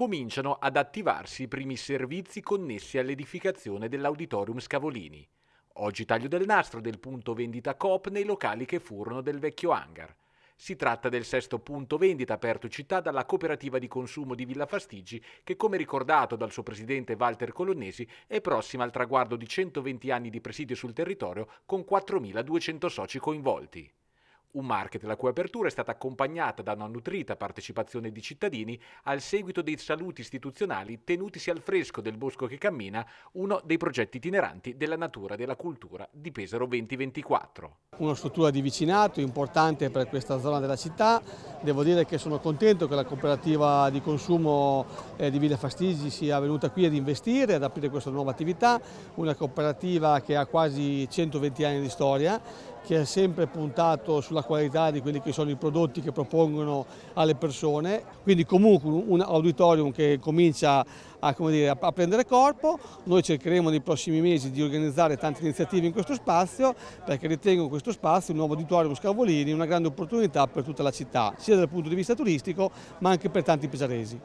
cominciano ad attivarsi i primi servizi connessi all'edificazione dell'Auditorium Scavolini. Oggi taglio del nastro del punto vendita Coop nei locali che furono del vecchio hangar. Si tratta del sesto punto vendita aperto città dalla cooperativa di consumo di Villa Fastigi che, come ricordato dal suo presidente Walter Colonnesi, è prossima al traguardo di 120 anni di presidio sul territorio con 4.200 soci coinvolti. Un market la cui apertura è stata accompagnata da una nutrita partecipazione di cittadini al seguito dei saluti istituzionali tenutisi al fresco del Bosco che cammina, uno dei progetti itineranti della natura e della cultura di Pesaro 2024. Una struttura di vicinato importante per questa zona della città, devo dire che sono contento che la cooperativa di consumo eh, di Villa Fastigi sia venuta qui ad investire, ad aprire questa nuova attività, una cooperativa che ha quasi 120 anni di storia che ha sempre puntato sulla qualità di quelli che sono i prodotti che propongono alle persone, quindi comunque un auditorium che comincia a, dire, a prendere corpo, noi cercheremo nei prossimi mesi di organizzare tante iniziative in questo spazio perché ritengo questo spazio, il nuovo auditorium Scavolini, una grande opportunità per tutta la città, sia dal punto di vista turistico ma anche per tanti pesaresi.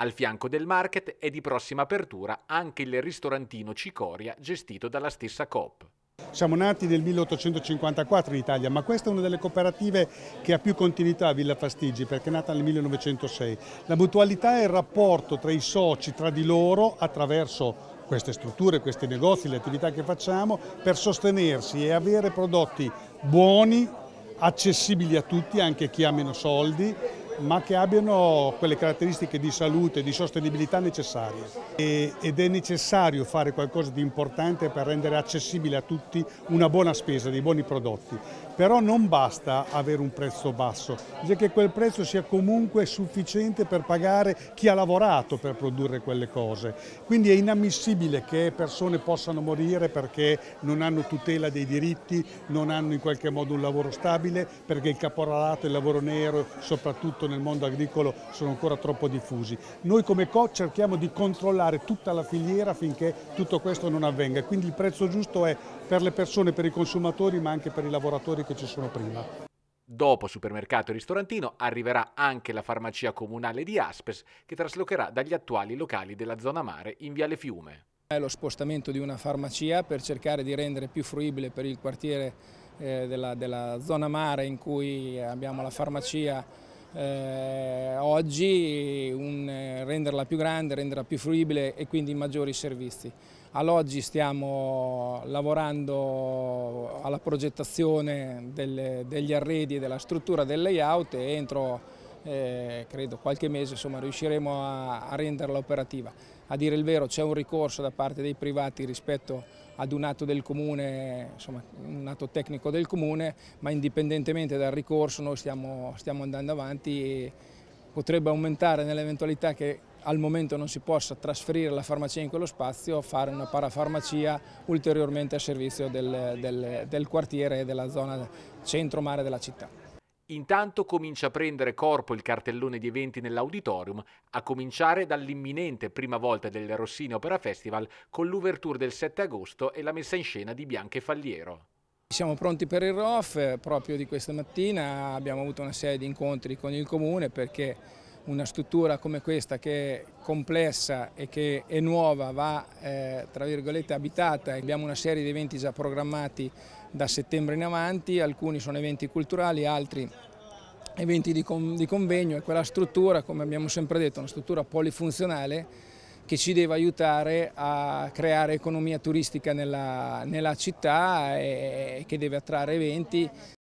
Al fianco del market è di prossima apertura anche il ristorantino Cicoria gestito dalla stessa Coop. Siamo nati nel 1854 in Italia, ma questa è una delle cooperative che ha più continuità a Villa Fastigi, perché è nata nel 1906. La mutualità è il rapporto tra i soci, tra di loro, attraverso queste strutture, questi negozi, le attività che facciamo, per sostenersi e avere prodotti buoni, accessibili a tutti, anche chi ha meno soldi, ma che abbiano quelle caratteristiche di salute, e di sostenibilità necessarie. E, ed è necessario fare qualcosa di importante per rendere accessibile a tutti una buona spesa, dei buoni prodotti. Però non basta avere un prezzo basso, bisogna che quel prezzo sia comunque sufficiente per pagare chi ha lavorato per produrre quelle cose. Quindi è inammissibile che persone possano morire perché non hanno tutela dei diritti, non hanno in qualche modo un lavoro stabile, perché il caporalato, il lavoro nero, soprattutto nel mondo agricolo sono ancora troppo diffusi. Noi come CO cerchiamo di controllare tutta la filiera finché tutto questo non avvenga, quindi il prezzo giusto è per le persone, per i consumatori ma anche per i lavoratori che ci sono prima. Dopo supermercato e ristorantino arriverà anche la farmacia comunale di Aspes che traslocherà dagli attuali locali della zona mare in Viale Fiume. È lo spostamento di una farmacia per cercare di rendere più fruibile per il quartiere eh, della, della zona mare in cui abbiamo la farmacia eh, oggi un, eh, renderla più grande, renderla più fruibile e quindi maggiori servizi. All'oggi stiamo lavorando alla progettazione delle, degli arredi e della struttura del layout e entro eh, credo qualche mese insomma, riusciremo a, a renderla operativa. A dire il vero c'è un ricorso da parte dei privati rispetto ad un atto del comune, insomma un atto tecnico del comune, ma indipendentemente dal ricorso noi stiamo, stiamo andando avanti e potrebbe aumentare nell'eventualità che al momento non si possa trasferire la farmacia in quello spazio, fare una parafarmacia ulteriormente a servizio del, del, del quartiere e della zona centro-mare della città. Intanto comincia a prendere corpo il cartellone di eventi nell'auditorium, a cominciare dall'imminente prima volta del Rossini Opera Festival con l'ouverture del 7 agosto e la messa in scena di Bianche Falliero. Siamo pronti per il ROF, proprio di questa mattina abbiamo avuto una serie di incontri con il Comune perché una struttura come questa che è complessa e che è nuova va eh, tra virgolette abitata, abbiamo una serie di eventi già programmati da settembre in avanti, alcuni sono eventi culturali, altri eventi di, con, di convegno e quella struttura, come abbiamo sempre detto, è una struttura polifunzionale che ci deve aiutare a creare economia turistica nella, nella città e che deve attrarre eventi